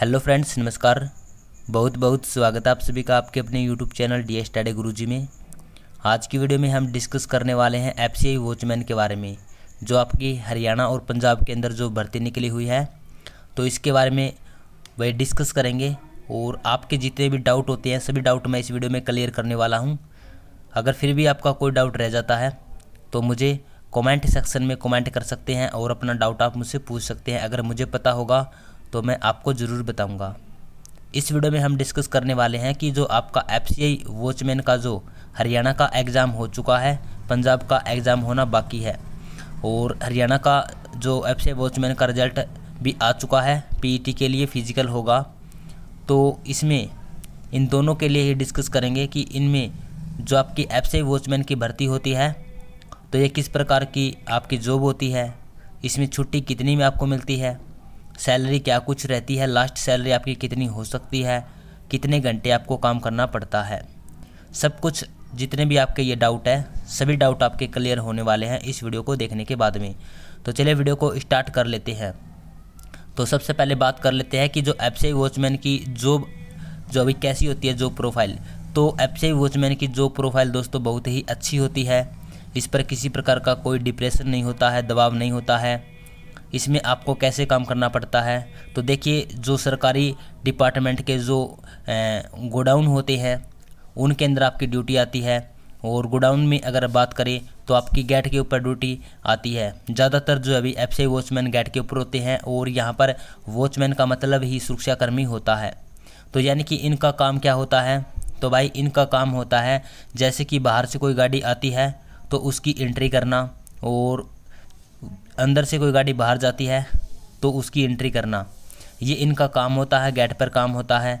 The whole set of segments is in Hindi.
हेलो फ्रेंड्स नमस्कार बहुत बहुत स्वागत है आप सभी का आपके अपने YouTube channel D S today Guru ji में आज की वीडियो में हम डिस्कस करने वाले हैं एफ सी आई वॉचमैन के बारे में जो आपकी हरियाणा और पंजाब के अंदर जो भर्ती निकली हुई है तो इसके बारे में वह डिस्कस करेंगे और आपके जितने भी डाउट होते हैं सभी डाउट मैं इस वीडियो में क्लियर करने वाला हूँ अगर फिर भी आपका कोई डाउट रह जाता है तो मुझे कमेंट सेक्शन में कमेंट कर सकते हैं और अपना डाउट आप मुझसे पूछ सकते हैं अगर मुझे पता होगा तो मैं आपको ज़रूर बताऊँगा इस वीडियो में हम डिस्कस करने वाले हैं कि जो आपका एफ सी वॉचमैन का जो हरियाणा का एग्ज़ाम हो चुका है पंजाब का एग्ज़ाम होना बाकी है और हरियाणा का जो एफ सी वॉचमैन का रिज़ल्ट भी आ चुका है पीईटी e के लिए फ़िज़िकल होगा तो इसमें इन दोनों के लिए ही डिस्कस करेंगे कि इनमें जो आपकी एफ सी वॉचमैन की भर्ती होती है तो ये किस प्रकार की आपकी जॉब होती है इसमें छुट्टी कितनी में आपको मिलती है सैलरी क्या कुछ रहती है लास्ट सैलरी आपकी कितनी हो सकती है कितने घंटे आपको काम करना पड़ता है सब कुछ जितने भी आपके ये डाउट है सभी डाउट आपके क्लियर होने वाले हैं इस वीडियो को देखने के बाद में तो चलिए वीडियो को स्टार्ट कर लेते हैं तो सबसे पहले बात कर लेते हैं कि जो सी वॉचमैन की जॉब जो अभी कैसी होती है जॉब प्रोफाइल तो सी वॉचमैन की जॉब प्रोफाइल दोस्तों बहुत ही अच्छी होती है इस पर किसी प्रकार का कोई डिप्रेशन नहीं होता है दबाव नहीं होता है इसमें आपको कैसे काम करना पड़ता है तो देखिए जो सरकारी डिपार्टमेंट के जो गोडाउन होते हैं उनके अंदर आपकी ड्यूटी आती है और गोडाउन में अगर बात करें तो आपकी गेट के ऊपर ड्यूटी आती है ज़्यादातर जो अभी एफ सी वॉचमैन गेट के ऊपर होते हैं और यहाँ पर वॉचमैन का मतलब ही सुरक्षाकर्मी होता है तो यानी कि इनका काम क्या होता है तो भाई इनका काम होता है जैसे कि बाहर से कोई गाड़ी आती है तो उसकी एंट्री करना और अंदर से कोई गाड़ी बाहर जाती है तो उसकी एंट्री करना ये इनका काम होता है गेट पर काम होता है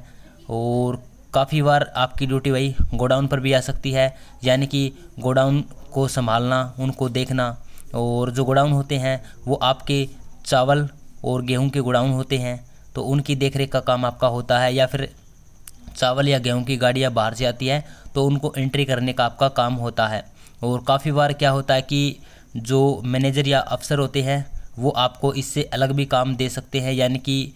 और काफ़ी बार आपकी ड्यूटी भाई गोडाउन पर भी आ सकती है यानी कि गोडाउन को संभालना उनको देखना और जो गोडाउन होते हैं वो आपके चावल और गेहूं के गोडाउन होते हैं तो उनकी देखरेख का काम आपका होता है या फिर चावल या गेहूं की गाड़ियां बाहर से आती है तो उनको एंट्री करने का आपका काम होता है और काफ़ी बार क्या होता है कि जो मैनेजर या अफसर होते हैं वो आपको इससे अलग भी काम दे सकते हैं यानी कि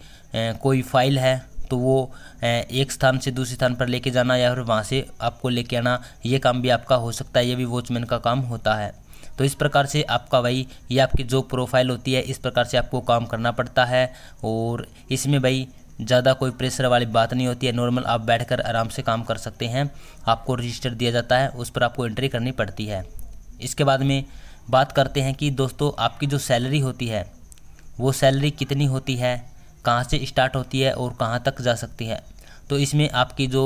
कोई फाइल है तो वो एक स्थान से दूसरे स्थान पर लेके जाना या फिर वहाँ से आपको लेके आना ये काम भी आपका हो सकता है ये भी वॉचमैन का काम होता है तो इस प्रकार से आपका भाई ये आपकी जो प्रोफाइल होती है इस प्रकार से आपको काम करना पड़ता है और इसमें भाई ज़्यादा कोई प्रेशर वाली बात नहीं होती है नॉर्मल आप बैठकर आराम से काम कर सकते हैं आपको रजिस्टर दिया जाता है उस पर आपको एंट्री करनी पड़ती है इसके बाद में बात करते हैं कि दोस्तों आपकी जो सैलरी होती है वो सैलरी कितनी होती है कहाँ से स्टार्ट होती है और कहाँ तक जा सकती है तो इसमें आपकी जो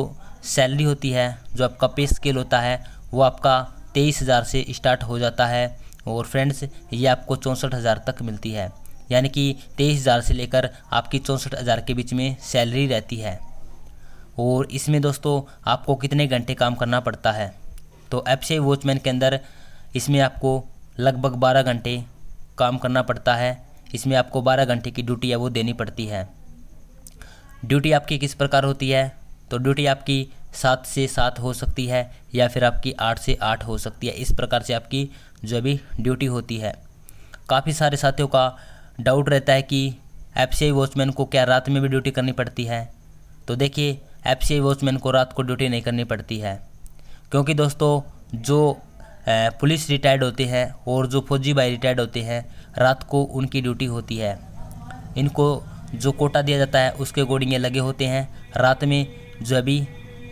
सैलरी होती है जो आपका पे स्केल होता है वो आपका तेईस हज़ार से स्टार्ट हो जाता है और फ्रेंड्स ये आपको चौंसठ हज़ार तक मिलती है यानी कि तेईस हज़ार से लेकर आपकी चौंसठ हज़ार के बीच में सैलरी रहती है और इसमें दोस्तों आपको कितने घंटे काम करना पड़ता है तो एप से वॉचमैन के अंदर इसमें आपको लगभग बारह घंटे काम करना पड़ता है इसमें आपको बारह घंटे की ड्यूटी है वो देनी पड़ती है ड्यूटी आपकी किस प्रकार होती है तो ड्यूटी आपकी सात से सात हो सकती है या फिर आपकी आठ से आठ हो सकती है इस प्रकार से आपकी जो भी ड्यूटी होती है काफ़ी सारे साथियों का डाउट रहता है कि एफ वॉचमैन को क्या रात में भी ड्यूटी करनी पड़ती है तो देखिए एफ वॉचमैन को रात को ड्यूटी नहीं करनी पड़ती है क्योंकि दोस्तों जो पुलिस रिटायर्ड होते हैं और जो फौजी भाई रिटायर्ड होते हैं रात को उनकी ड्यूटी होती है इनको जो कोटा दिया जाता है उसके अकॉर्डिंग ये लगे होते हैं रात में जो अभी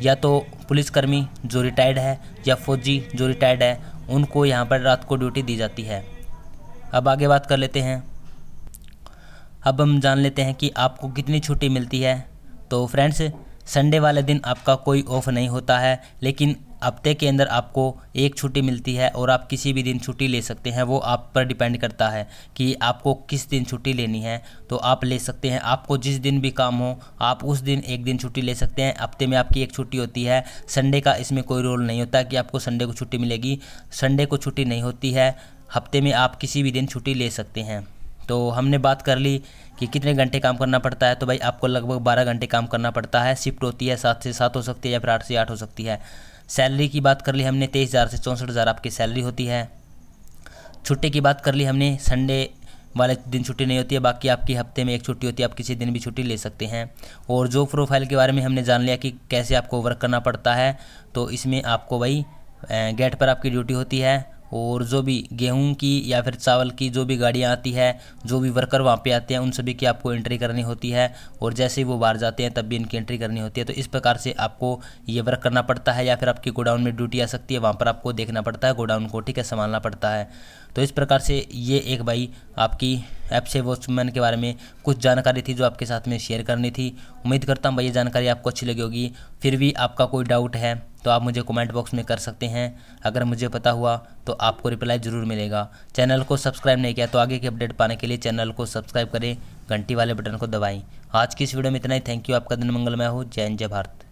या तो पुलिसकर्मी जो रिटायर्ड है या फौजी जो रिटायर्ड है उनको यहाँ पर रात को ड्यूटी दी जाती है अब आगे बात कर लेते हैं अब हम जान लेते हैं कि आपको कितनी छुट्टी मिलती है तो फ्रेंड्स संडे वाले दिन आपका कोई ऑफ नहीं होता है लेकिन हफ्ते के अंदर आपको एक छुट्टी मिलती है और आप किसी भी दिन छुट्टी ले सकते हैं वो आप पर डिपेंड करता है कि आपको किस दिन छुट्टी लेनी है तो आप ले सकते हैं आपको जिस दिन भी काम हो आप उस दिन एक दिन छुट्टी ले सकते हैं हफ्ते में आपकी एक छुट्टी होती है संडे का इसमें कोई रोल नहीं होता कि आपको संडे को छुट्टी मिलेगी संडे को छुट्टी नहीं होती है हफ्ते में आप किसी भी दिन छुट्टी ले सकते हैं तो हमने बात कर ली कि कितने घंटे काम करना पड़ता है तो भाई आपको लगभग बारह घंटे काम करना पड़ता है शिफ्ट होती है सात से सात हो सकती है या फिर आठ से आठ हो सकती है सैलरी की बात कर ली हमने तेईस हज़ार से चौंसठ हज़ार आपकी सैलरी होती है छुट्टी की बात कर ली हमने संडे वाले दिन छुट्टी नहीं होती है बाकी आपकी हफ्ते में एक छुट्टी होती है आप किसी दिन भी छुट्टी ले सकते हैं और जॉब प्रोफाइल के बारे में हमने जान लिया कि कैसे आपको वर्क करना पड़ता है तो इसमें आपको भाई गेट पर आपकी ड्यूटी होती है और जो भी गेहूं की या फिर चावल की जो भी गाड़ियां आती है जो भी वर्कर वहां पे आते हैं उन सभी की आपको एंट्री करनी होती है और जैसे ही वो बाहर जाते हैं तब भी इनकी एंट्री करनी होती है तो इस प्रकार से आपको ये वर्क करना पड़ता है या फिर आपकी गोडाउन में ड्यूटी आ सकती है वहाँ पर आपको देखना पड़ता है गोडाउन को ठीक है संभालना पड़ता है तो इस प्रकार से ये एक भाई आपकी एप्से वॉचमैन के बारे में कुछ जानकारी थी जो आपके साथ में शेयर करनी थी उम्मीद करता हूँ भाई ये जानकारी आपको अच्छी लगी होगी फिर भी आपका कोई डाउट है तो आप मुझे कमेंट बॉक्स में कर सकते हैं अगर मुझे पता हुआ तो आपको रिप्लाई ज़रूर मिलेगा चैनल को सब्सक्राइब नहीं किया तो आगे की अपडेट पाने के लिए चैनल को सब्सक्राइब करें घंटी वाले बटन को दबाएं आज की इस वीडियो में इतना ही थैंक यू आपका दिन मंगलमय हो जय जय भारत